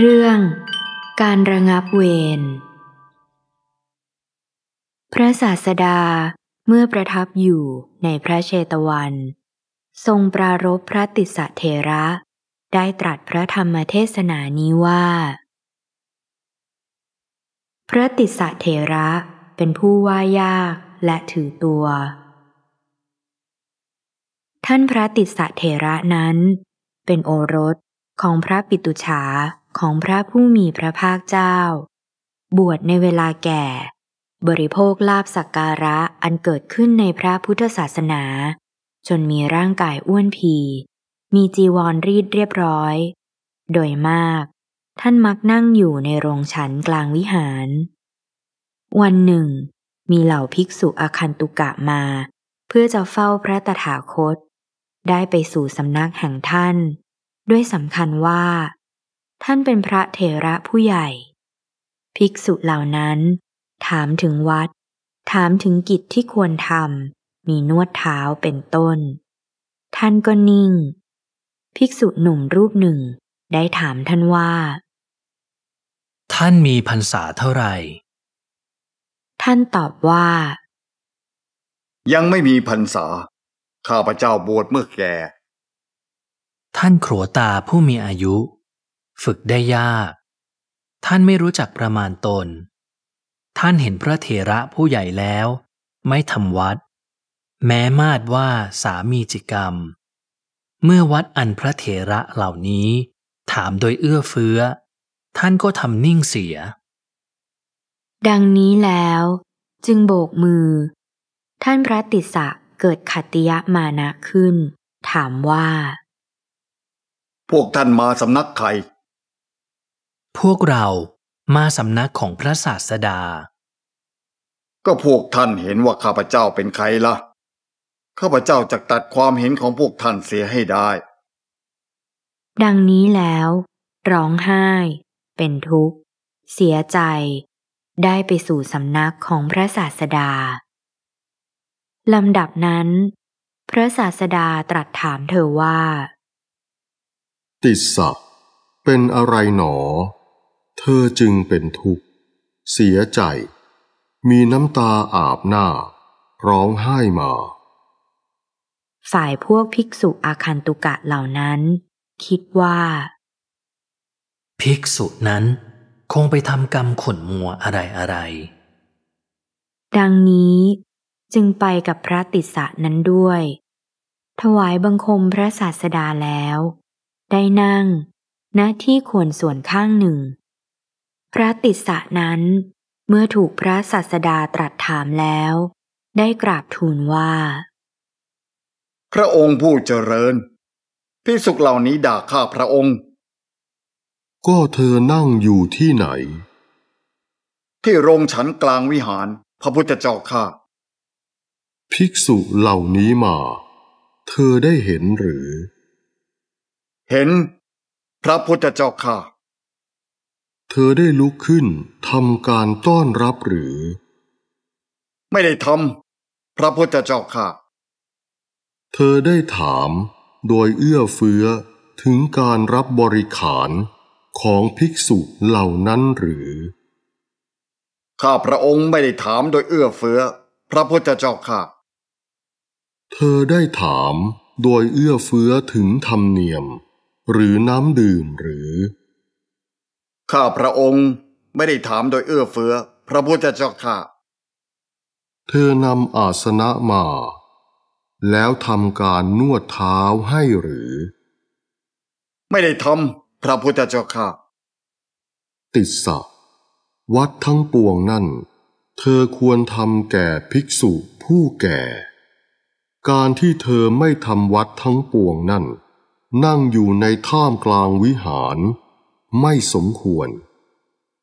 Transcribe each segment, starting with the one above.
เรื่องการระงับเวร พระศาสดาเมื่อประทับอยู่ในพระเชตวัน ทรงปรารบพระติสเทระ ได้ตรัสพระธรรมเทศนานี้ว่า พระติสเทระเป็นผู้ว่ายากและถือตัว ท่านพระติสเทระนั้น เป็นโอรสของพระปิตุฉาของพระผู้มีพระภาคเจ้า บวชในเวลาแก่ บริโภคลาบสักการะอันเกิดขึ้นในพระพุทธศาสนา จนมีร่างกายอ้วนพีมีจีวรรีดเรียบร้อย โดยมาก ท่านมักนั่งอยู่ในโรงฉันกลางวิหาร วันหนึ่ง มีเหล่าภิกษุอาคันตุกะมา เพื่อจะเฝ้าพระตถาคต ได้ไปสู่สำนักแห่งท่าน ด้วยสำคัญว่าท่านเป็นพระเถระผู้ใหญ่ ภิกษุเหล่านั้น ถามถึงวัด ถามถึงกิจที่ควรทำมีนวดเท้าเป็นต้น ท่านก็นิ่ง ภิกษุหนุ่มรูปหนึ่งได้ถามท่านว่า ท่านมีพรรษาเท่าไหร่ ท่านตอบว่า ยังไม่มีพรรษาข้าพเจ้าบวชเมื่อแก่ ท่านครัวตาผู้มีอายุฝึกได้ยาก ท่านไม่รู้จักประมาณตน ท่านเห็นพระเถระผู้ใหญ่แล้ว ไม่ทำวัด แม้มาดว่าสามีจิกรรม เมื่อวัดอันพระเถระเหล่านี้ ถามโดยเอื้อเฟื้อ ท่านก็ทำนิ่งเสีย ดังนี้แล้ว จึงโบกมือ ท่านพระติสะเกิดขัติยะมานะขึ้น ถามว่า พวกท่านมาสำนักใครพวกเรามาสำนักของพระศาสดา ก็พวกท่านเห็นว่าข้าพเจ้าเป็นใครละ่ะ ข้าพเจ้าจะตัดความเห็นของพวกท่านเสียให้ได้ ดังนี้แล้ว ร้องไห้เป็นทุกข์ เสียใจได้ไปสู่สำนักของพระศาสดาลำดับนั้นพระศาสดาตรัสถามเธอว่า ติสสะเป็นอะไรหนอเธอจึงเป็นทุกข์เสียใจ มีน้ำตาอาบหน้า ร้องไห้มา ฝ่ายพวกภิกษุอาคันตุกะเหล่านั้น คิดว่า ภิกษุนั้นคงไปทำกรรมขนมัวอะไรอะไร ดังนี้จึงไปกับพระติสะนั้นด้วย ถวายบังคมพระศาสดาแล้ว ได้นั่งณที่ควรส่วนข้างหนึ่งพระติสะนั้นเมื่อถูกพระศาสดาตรัสถามแล้ว ได้กราบทูลว่า พระองค์ผู้เจริญ พิสุกเหล่านี้ด่าข้าพระองค์ ก็เธอนั่งอยู่ที่ไหน ที่โรงฉันกลางวิหารพระพุทธเจ้าข้าภิกษุเหล่านี้มา เธอได้เห็นหรือ เห็น พระพุทธเจ้าข้าเธอได้ลุกขึ้นทำการต้อนรับหรือ ไม่ได้ทำพระพุทธเจ้าค่ะเธอได้ถาม โดยเอื้อเฟื้อถึงการรับบริขารของภิกษุเหล่านั้นหรือข้าพระองค์ไม่ได้ถามโดยเอื้อเฟื้อ พระพุทธเจ้าค่ะ เธอได้ถามโดยเอื้อเฟื้อถึงธรรมเนียม หรือน้ำดื่มหรือข้าพระองค์ไม่ได้ถามโดยเอื้อเฟื้อพระพุทธเจ้าข้าเธอนำอาสนะมา แล้วทำการนวดเท้าให้หรือ ไม่ได้ทำพระพุทธเจ้าข้าติสสะ วัดทั้งปวงนั่น เธอควรทำแก่ภิกษุผู้แก่ การที่เธอไม่ทำวัดทั้งปวงนั่น นั่งอยู่ในท่ามกลางวิหารไม่สมควร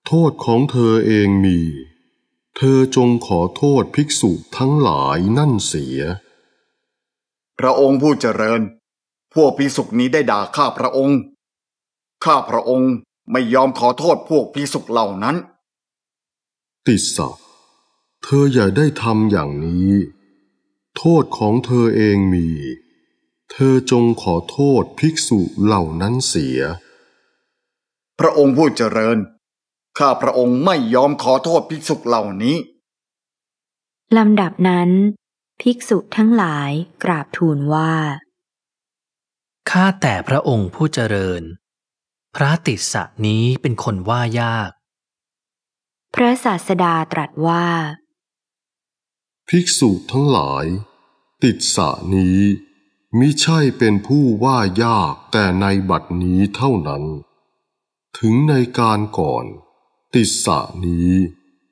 โทษของเธอเองมี เธอจงขอโทษภิกษุทั้งหลายนั่นเสีย พระองค์ผู้เจริญ พวกภิกษุนี้ได้ด่าข้าพระองค์ ข้าพระองค์ไม่ยอมขอโทษพวกภิกษุเหล่านั้น ติสสะเธออย่าได้ทำอย่างนี้ โทษของเธอเองมี เธอจงขอโทษภิกษุเหล่านั้นเสียพระองค์ผู้เจริญ ข้าพระองค์ไม่ยอมขอโทษภิกษุเหล่านี้ ลำดับนั้น ภิกษุทั้งหลายกราบทูลว่า ข้าแต่พระองค์ผู้เจริญ พระติสะนี้เป็นคนว่ายาก พระศาสดาตรัสว่า ภิกษุทั้งหลาย ติดสะนี้มิใช่เป็นผู้ว่ายากแต่ในบัดนี้เท่านั้นถึงในการก่อนติสานี้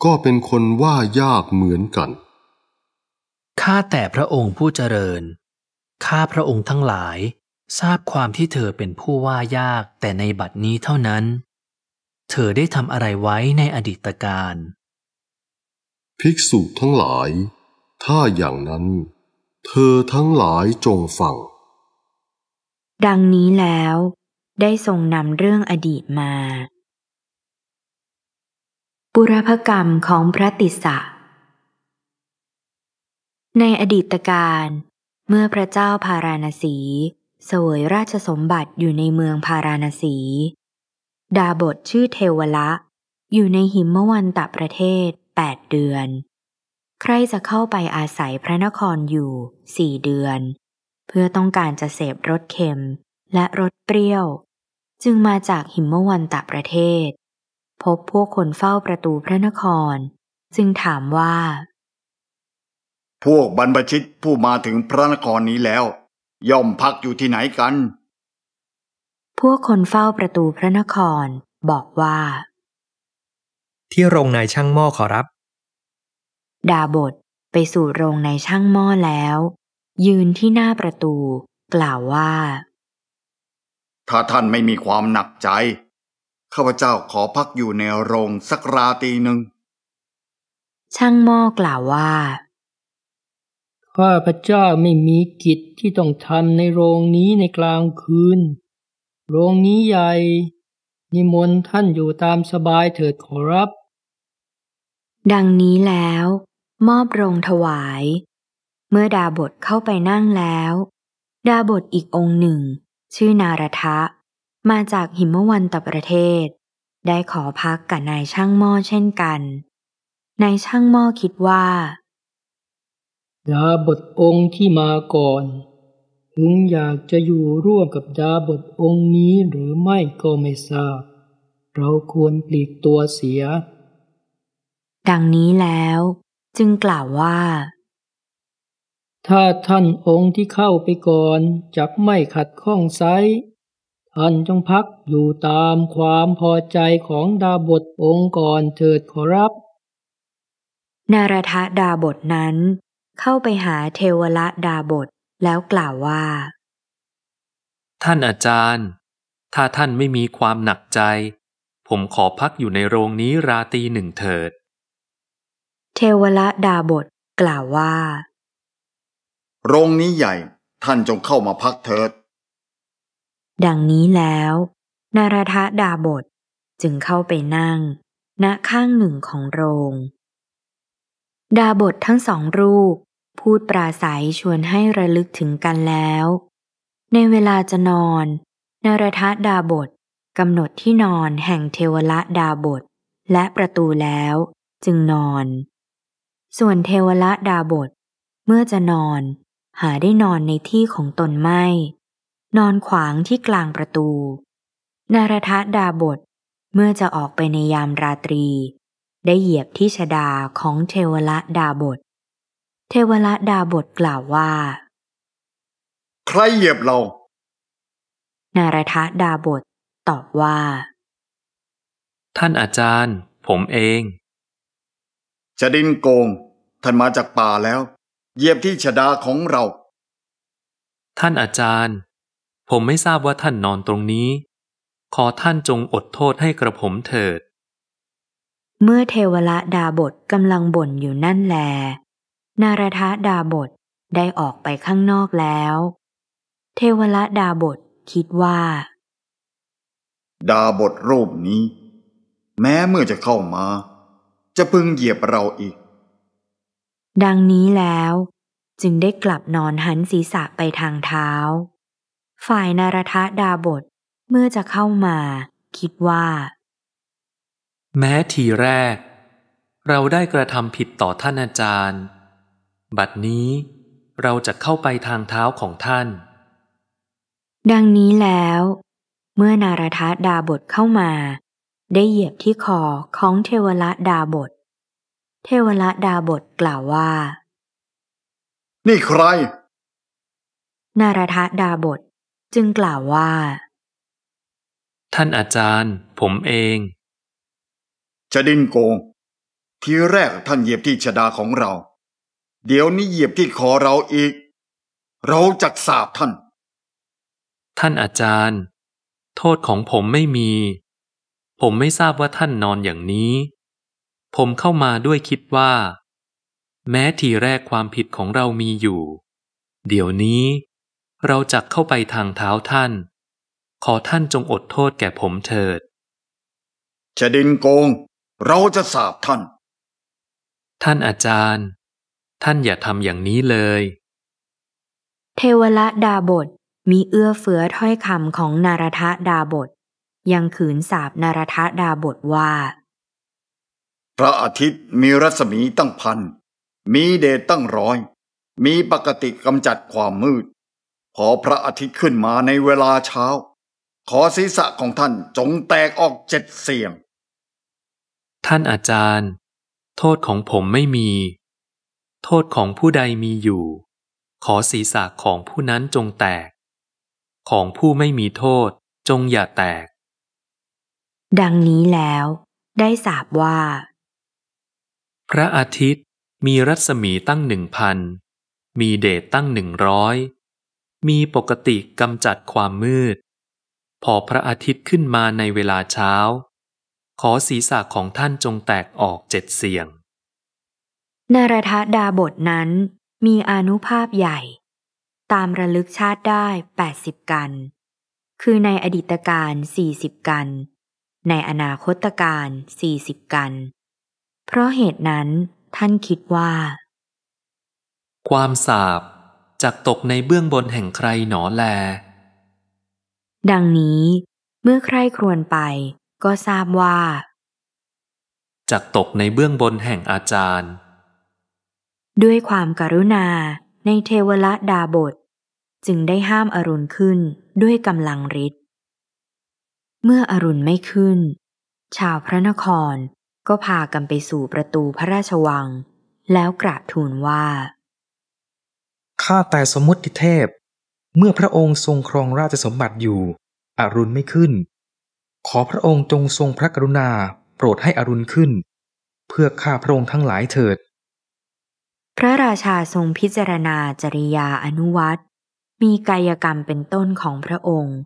ก็เป็นคนว่ายากเหมือนกัน ข้าแต่พระองค์ผู้เจริญข้าพระองค์ทั้งหลายทราบความที่เธอเป็นผู้ว่ายากแต่ในบัดนี้เท่านั้น เธอได้ทำอะไรไว้ในอดีตการภิกษุทั้งหลาย ถ้าอย่างนั้น เธอทั้งหลายจงฟัง ดังนี้แล้วได้ทรงนำเรื่องอดีตมา ปุรพกรรมของพระติสะในอดีตการ เมื่อพระเจ้าพาราณสีเสวยราชสมบัติอยู่ในเมืองพาราณสี ดาบทชื่อเทวละ อยู่ในหิมวันตะประเทศแปดเดือน ใครจะเข้าไปอาศัยพระนครอยู่สี่เดือน เพื่อต้องการจะเสพรสเค็มและรสเปรี้ยวจึงมาจากหิมวันตะประเทศ พบพวกคนเฝ้าประตูพระนครจึงถามว่า พวกบรรพชิตผู้มาถึงพระนครนี้แล้ว ย่อมพักอยู่ที่ไหนกัน พวกคนเฝ้าประตูพระนครบอกว่า ที่โรงนายช่างหม้อขอรับ ดาบทไปสู่โรงนายช่างหม้อแล้ว ยืนที่หน้าประตู กล่าวว่าถ้าท่านไม่มีความหนักใจ ข้าพเจ้าขอพักอยู่ในโรงสักราตีหนึ่ง ช่างหม้อกล่าวว่าข้าพเจ้าไม่มีกิจที่ต้องทำในโรงนี้ในกลางคืน โรงนี้ใหญ่ นิมนต์ท่านอยู่ตามสบายเถิดขอรับ ดังนี้แล้ว มอบโรงถวาย เมื่อดาบทเข้าไปนั่งแล้ว ดาบทอีกองค์หนึ่งชื่อนารทะมาจากหิมวันตประเทศ ได้ขอพักกับนายช่างหม้อเช่นกันนายช่างหม้อคิดว่า ดาบทองค์ที่มาก่อนถึงอยากจะอยู่ร่วมกับดาบทองค์นี้หรือไม่ก็ไม่ทราบ เราควรปลีกตัวเสีย ดังนี้แล้ว จึงกล่าวว่าถ้าท่านองค์ที่เข้าไปก่อนจักไม่ขัดข้องไซท่านจงพักอยู่ตามความพอใจของดาบทองค์ก่อนเถิดขอรับนาราธดาบทนั้น เข้าไปหาเทวละดาบทแล้วกล่าวว่า ท่านอาจารย์ ถ้าท่านไม่มีความหนักใจ ผมขอพักอยู่ในโรงนี้ราตีหนึ่งเถิด เทวละดาบทกล่าวว่าโรงนี้ใหญ่ท่านจงเข้ามาพักเถิด ดังนี้แล้วนารทะดาบทจึงเข้าไปนั่ง ณข้างหนึ่งของโรง ดาบททั้งสองรูปพูดปราศัยชวนให้ระลึกถึงกันแล้ว ในเวลาจะนอนนารทะดาบทกำหนดที่นอนแห่งเทวละดาบทและประตูแล้วจึงนอน ส่วนเทวละดาบทเมื่อจะนอนหาได้นอนในที่ของตนไม่นอนขวางที่กลางประตู นารทดาบทเมื่อจะออกไปในยามราตรี ได้เหยียบที่ชดาของเทวละดาบท เทวละดาบทกล่าวว่า ใครเหยียบเรา นารทดาบทตอบว่า ท่านอาจารย์ ผมเองจะดินโกงท่านมาจากป่าแล้วเยี่ยมที่ชดาของเรา ท่านอาจารย์ ผมไม่ทราบว่าท่านนอนตรงนี้ ขอท่านจงอดโทษให้กระผมเถิด เมื่อเทวละดาบทกำลังบ่นอยู่นั่นแลนารทาดาบทได้ออกไปข้างนอกแล้ว เทวละดาบทคิดว่า ดาบทรูปนี้ แม้เมื่อจะเข้ามา จะพึงเหยียบเราอีกดังนี้แล้วจึงได้กลับนอนหันศีรษะไปทางเท้า ฝ่ายนารทดาบทเมื่อจะเข้ามาคิดว่า แม้ทีแรก เราได้กระทำผิดต่อท่านอาจารย์ บัดนี้เราจะเข้าไปทางเท้าของท่าน ดังนี้แล้วเมื่อนารทดาบทเข้ามา ได้เหยียบที่คอของเทวละดาบทเทวละดาบทกล่าวว่า นี่ใคร นารทะดาบทจึงกล่าวว่า ท่านอาจารย์ ผมเองชดินโกง ทีแรกท่านเหยียบที่ชดาของเรา เดี๋ยวนี้เหยียบที่คอเราอีก เราจักสาบท่าน ท่านอาจารย์โทษของผมไม่มี ผมไม่ทราบว่าท่านนอนอย่างนี้ผมเข้ามาด้วยคิดว่าแม้ทีแรกความผิดของเรามีอยู่ เดี๋ยวนี้ เราจักเข้าไปทางเท้าท่าน ขอท่านจงอดโทษแก่ผมเถิดะดินโกง เราจะสาบท่าน ท่านอาจารย์ ท่านอย่าทำอย่างนี้เลย เทวละดาบทมีเอื้อเฟื้อถ้อยคำของนารทะดาบทยังขืนสาบนารทะดาบทว่าพระอาทิตย์มีรัศมีตั้งพัน มีเดชตั้งร้อย มีปกติกำจัดความมืด พอพระอาทิตย์ขึ้นมาในเวลาเช้า ขอศีรษะของท่านจงแตกออกเจ็ดเสียง ท่านอาจารย์ โทษของผมไม่มี โทษของผู้ใดมีอยู่ ขอศีรษะของผู้นั้นจงแตก ของผู้ไม่มีโทษจงอย่าแตก ดังนี้แล้วได้สาบว่าพระอาทิตย์มีรัศมีตั้งหนึ่งพัน มีเดชตั้งหนึ่งร้อยมีปกติกำจัดความมืด พอพระอาทิตย์ขึ้นมาในเวลาเช้า ขอศีรษะของท่านจงแตกออกเจ็ดเสียงนารทดาบทนั้นมีอนุภาพใหญ่ ตามระลึกชาติได้แปดสิบกัน คือในอดีตการสี่สิบกัน ในอนาคตการสี่สิบกันเพราะเหตุนั้นท่านคิดว่า ความสาบจากตกในเบื้องบนแห่งใครหนอแล ดังนี้เมื่อใครครวนไปก็ทราบว่าจากตกในเบื้องบนแห่งอาจารย์ ด้วยความการุณาในเทวละดาบท จึงได้ห้ามอรุณขึ้นด้วยกำลังฤทธิ์เมื่ออรุณไม่ขึ้น ชาวพระนครก็พากันไปสู่ประตูพระราชวัง แล้วกราบทูลว่าข้าแต่สมมติเทพ เมื่อพระองค์ทรงครองราชสมบัติอยู่อรุณไม่ขึ้น ขอพระองค์จงทรงพระกรุณาโปรดให้อรุณขึ้น เพื่อข้าพระองค์ทั้งหลายเถิด พระราชาทรงพิจารณาจริยาอนุวัตมีกายกรรมเป็นต้นของพระองค์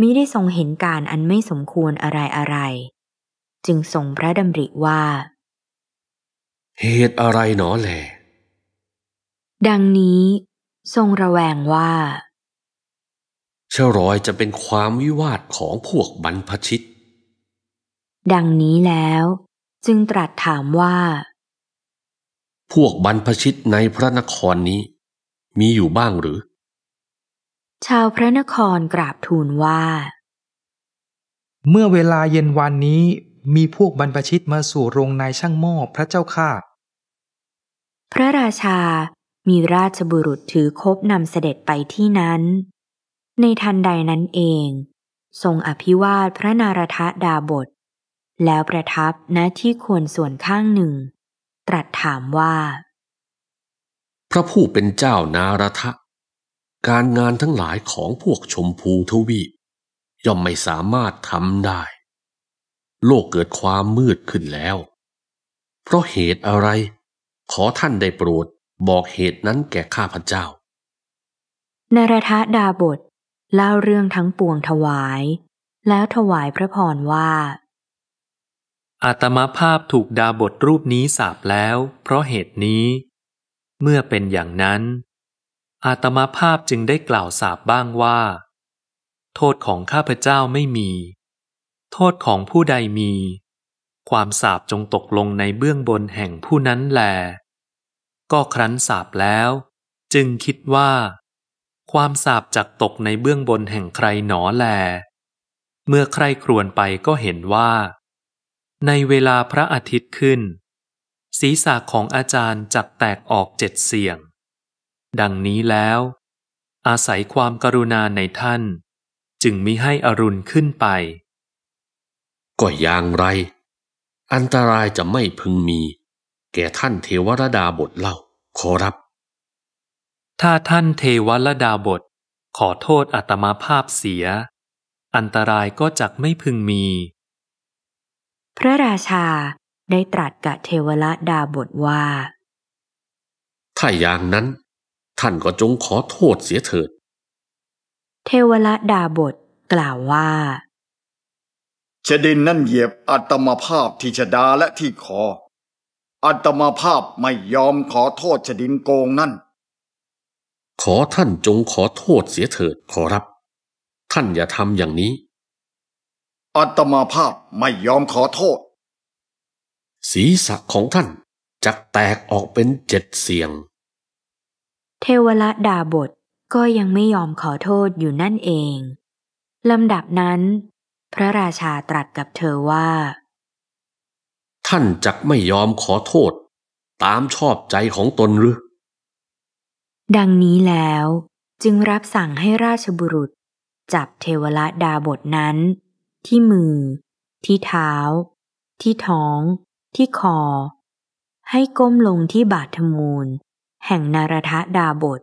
มิได้ทรงเห็นการอันไม่สมควรอะไรอะไรจึงทรงพระดำริว่า เหตุอะไรหนอแหลดังนี้ ทรงระแวงว่า เชรอยจะเป็นความวิวาทของพวกบรรพชิต ดังนี้แล้ว จึงตรัสถามว่า พวกบรรพชิตในพระนครนี้มีอยู่บ้างหรือ ชาวพระนครกราบทูลว่า เมื่อเวลาเย็นวันนี้มีพวกบรรพชิตมาสู่โรงนายช่างหม้อพระเจ้าข้าพระราชามีราชบุรุษถือคบนำเสด็จไปที่นั้น ในทันใดนั้นเอง ทรงอภิวาทพระนารทะดาบท แล้วประทับณที่ควรส่วนข้างหนึ่ง ตรัสถามว่า พระผู้เป็นเจ้านารทะ การงานทั้งหลายของพวกชมพูทวีย่อมไม่สามารถทำได้โลกเกิดความมืดขึ้นแล้ว เพราะเหตุอะไร ขอท่านได้โปรดบอกเหตุนั้นแก่ข้าพเจ้านรทดาบทเล่าเรื่องทั้งปวงถวาย แล้วถวายพระพรว่าอาตมาภาพถูกดาบทรูปนี้สาบแล้ว เพราะเหตุนี้ เมื่อเป็นอย่างนั้นอาตมาภาพจึงได้กล่าวสาบบ้างว่า โทษของข้าพเจ้าไม่มีโทษของผู้ใดมี ความสาบจงตกลงในเบื้องบนแห่งผู้นั้นแล ก็ครั้นสาบแล้ว จึงคิดว่า ความสาบจักตกในเบื้องบนแห่งใครหนอแล เมื่อใครครวนไปก็เห็นว่า ในเวลาพระอาทิตย์ขึ้น ศีรษะของอาจารย์จักแตกออกเจ็ดเสียง ดังนี้แล้ว อาศัยความกรุณาในท่าน จึงมิให้อรุณขึ้นไปก็อย่างไร อันตรายจะไม่พึงมี แก่ท่านเทวรดาบทเล่าขอรับ ถ้าท่านเทวรดาบทขอโทษอัตมาภาพเสีย อันตรายก็จักไม่พึงมี พระราชาได้ตรัสกับเทวรดาบทว่าถ้าอย่างนั้นท่านก็จงขอโทษเสียเถิด เทวรดาบทกล่าวว่าชดินนั่นเหยียบอัตมาภาพที่ชดาและที่คออัตมาภาพไม่ยอมขอโทษชดินโกงนั่น ขอท่านจงขอโทษเสียเถิดขอรับ ท่านอย่าทำอย่างนี้ อัตมาภาพไม่ยอมขอโทษ ศีรษะของท่านจะแตกออกเป็นเจ็ดเสียง เทวละดาบทก็ยังไม่ยอมขอโทษอยู่นั่นเองลำดับนั้นพระราชาตรัสกับเธอว่า ท่านจักไม่ยอมขอโทษตามชอบใจของตนหรือ ดังนี้แล้ว จึงรับสั่งให้ราชบุรุษจับเทวละดาบทนั้น ที่มือ ที่เท้า ที่ท้อง ที่คอให้ก้มลงที่บาทมูล แห่งนารทดาบท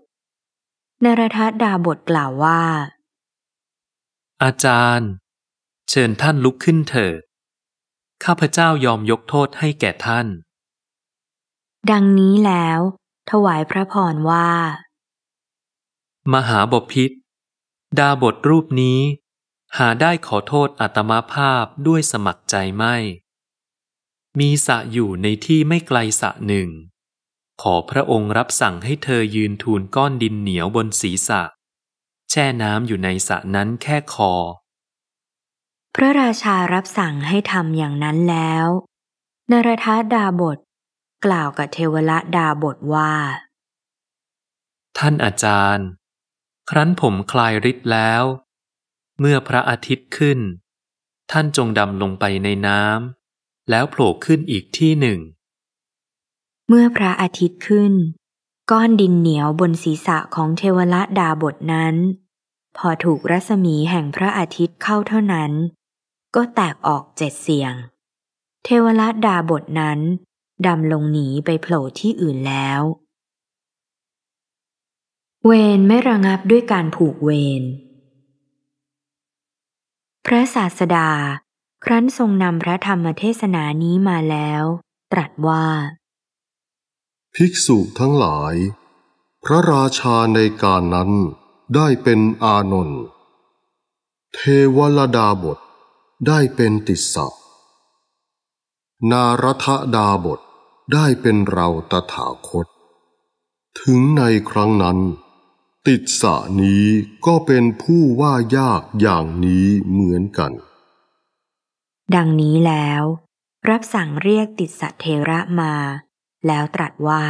นารทดาบทกล่าวว่า อาจารย์เชิญท่านลุกขึ้นเถิด ข้าพเจ้ายอมยกโทษให้แก่ท่าน ดังนี้แล้ว ถวายพระพรว่า มหาบพิษ ดาบทรูปนี้ หาได้ขอโทษอัตมาภาพด้วยสมัครใจไม่ มีสะอยู่ในที่ไม่ไกลสะหนึ่ง ขอพระองค์รับสั่งให้เธอยืนทูลก้อนดินเหนียวบนศีรษะ แช่น้ำอยู่ในสะนั้นแค่คอพระราชารับสั่งให้ทำอย่างนั้นแล้ว นรทาดาบทกล่าวกับเทวละดาบทว่า ท่านอาจารย์ ครั้นผมคลายฤทธิ์แล้ว เมื่อพระอาทิตย์ขึ้น ท่านจงดำลงไปในน้ำแล้วโผล่ขึ้นอีกที่หนึ่ง เมื่อพระอาทิตย์ขึ้น ก้อนดินเหนียวบนศีรษะของเทวละดาบทนั้น พอถูกรัศมีแห่งพระอาทิตย์เข้าเท่านั้นก็แตกออกเจ็ดเสียง เทวราชดาบทนั้น ดำลงหนีไปโผล่ที่อื่นแล้ว เวรไม่ระงับด้วยการผูกเวรพระศาสดาครั้นทรงนำพระธรรมเทศนานี้มาแล้ว ตรัสว่า ภิกษุทั้งหลาย พระราชาในการนั้นได้เป็นอานนท์เทวลดาบทได้เป็นติสสะนารทดาบทได้เป็นเราตถาคต ถึงในครั้งนั้น ติดสะนี้ก็เป็นผู้ว่ายากอย่างนี้เหมือนกัน ดังนี้แล้ว รับสั่งเรียกติดสะเทระมา แล้วตรัสว่า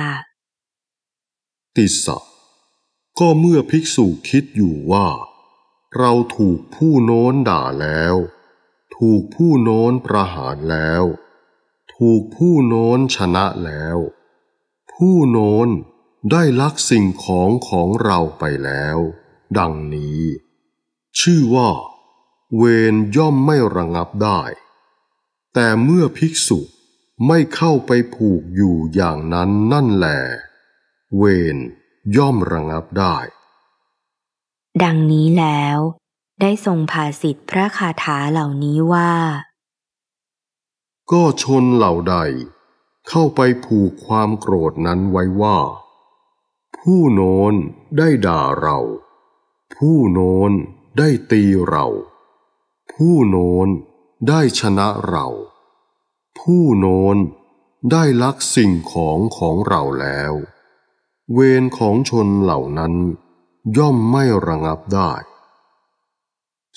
ติดสะก็เมื่อภิกษุคิดอยู่ว่า เราถูกผู้โน้นด่าแล้วถูกผู้โน้นประหารแล้ว ถูกผู้โน้นชนะแล้ว ผู้โน้นได้ลักสิ่งของของเราไปแล้ว ดังนี้ ชื่อว่า เวรย่อมไม่ระงับได้ แต่เมื่อภิกษุไม่เข้าไปผูกอยู่อย่างนั้นนั่นแหลเวรย่อมระงับได้ ดังนี้แล้วได้ทรงภาสิทธิพระคาถาเหล่านี้ว่า ก็ชนเหล่าใดเข้าไปผูกความโกรธนั้นไว้ว่า ผู้โน้นได้ด่าเรา ผู้โน้นได้ตีเรา ผู้โน้นได้ชนะเรา ผู้โน้นได้ลักสิ่งของของเราแล้ว เวรของชนเหล่านั้น ย่อมไม่ระงับได้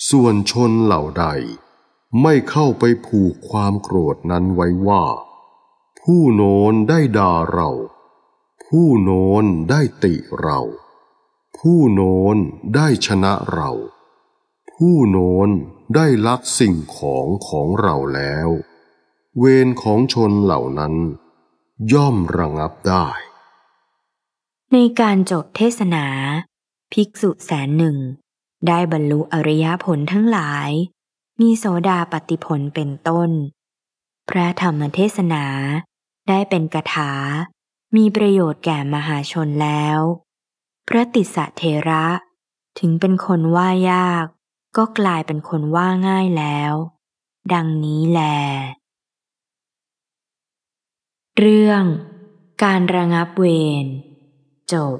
ส่วนชนเหล่าใด ไม่เข้าไปผูกความโกรธนั้นไว้ว่า ผู้โน้นได้ด่าเรา ผู้โน้นได้ติเรา ผู้โน้นได้ชนะเรา ผู้โน้นได้ลักสิ่งของของเราแล้ว เวรของชนเหล่านั้นย่อมระงับได้ ในการจบเทศนา ภิกษุแสนหนึ่งได้บรรลุอริยผลทั้งหลาย มีโสดาปฏิผลเป็นต้น พระธรรมเทศนาได้เป็นกถา มีประโยชน์แก่มหาชนแล้ว พระติสเทระถึงเป็นคนว่ายาก ก็กลายเป็นคนว่าง่ายแล้ว ดังนี้แล เรื่อง การระงับเวรจบ